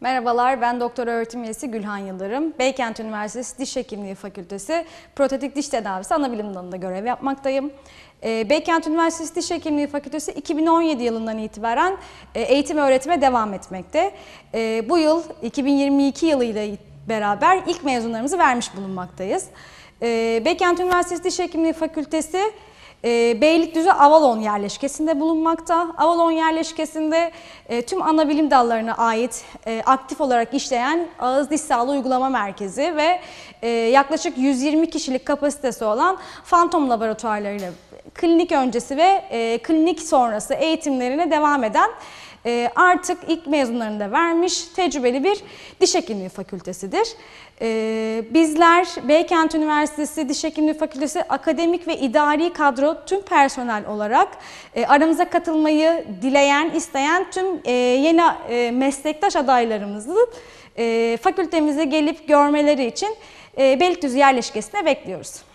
Merhabalar ben doktor öğretim üyesi Gülhan Yıldırım. Beykent Üniversitesi Diş Hekimliği Fakültesi Protetik Diş Tedavisi Anabilim Dalı'nda görev yapmaktayım. Ee, Beykent Üniversitesi Diş Hekimliği Fakültesi 2017 yılından itibaren e, eğitim öğretime devam etmekte. Ee, bu yıl 2022 yılıyla beraber ilk mezunlarımızı vermiş bulunmaktayız. Ee, Beykent Üniversitesi Diş Hekimliği Fakültesi ee, Beylikdüzü Avalon yerleşkesinde bulunmakta. Avalon yerleşkesinde e, tüm ana bilim dallarına ait e, aktif olarak işleyen ağız diş sağlığı uygulama merkezi ve e, yaklaşık 120 kişilik kapasitesi olan Phantom laboratuvarlarıyla klinik öncesi ve e, klinik sonrası eğitimlerine devam eden e, artık ilk mezunlarını da vermiş tecrübeli bir diş hekimliği fakültesidir. E, bizler Beykent Üniversitesi Diş Hekimliği Fakültesi akademik ve idari kadro tüm personel olarak e, aramıza katılmayı dileyen, isteyen tüm e, yeni e, meslektaş adaylarımızı e, fakültemize gelip görmeleri için e, Beylikdüzü yerleşkesine bekliyoruz.